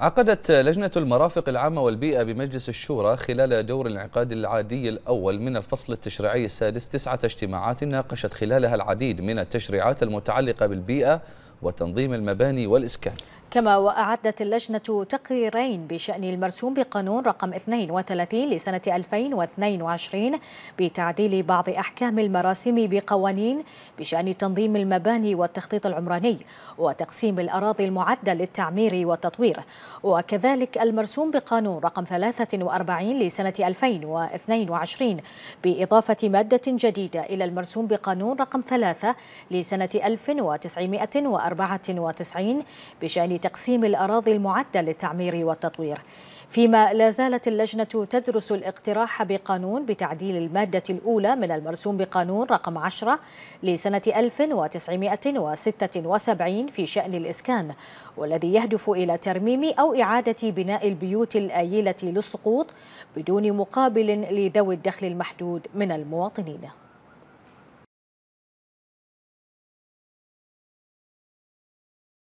عقدت لجنة المرافق العامة والبيئة بمجلس الشورى خلال دور الانعقاد العادي الأول من الفصل التشريعي السادس تسعة اجتماعات ناقشت خلالها العديد من التشريعات المتعلقة بالبيئة وتنظيم المباني والإسكان كما وأعدت اللجنة تقريرين بشأن المرسوم بقانون رقم 32 لسنة 2022 بتعديل بعض أحكام المراسم بقوانين بشأن تنظيم المباني والتخطيط العمراني وتقسيم الأراضي المعدة للتعمير والتطوير وكذلك المرسوم بقانون رقم 43 لسنة 2022 بإضافة مادة جديدة إلى المرسوم بقانون رقم 3 لسنة 1994 بشأن لتقسيم الأراضي المعدة للتعمير والتطوير فيما لا زالت اللجنة تدرس الاقتراح بقانون بتعديل المادة الأولى من المرسوم بقانون رقم 10 لسنة 1976 في شأن الإسكان والذي يهدف إلى ترميم أو إعادة بناء البيوت الآيلة للسقوط بدون مقابل لذوي الدخل المحدود من المواطنين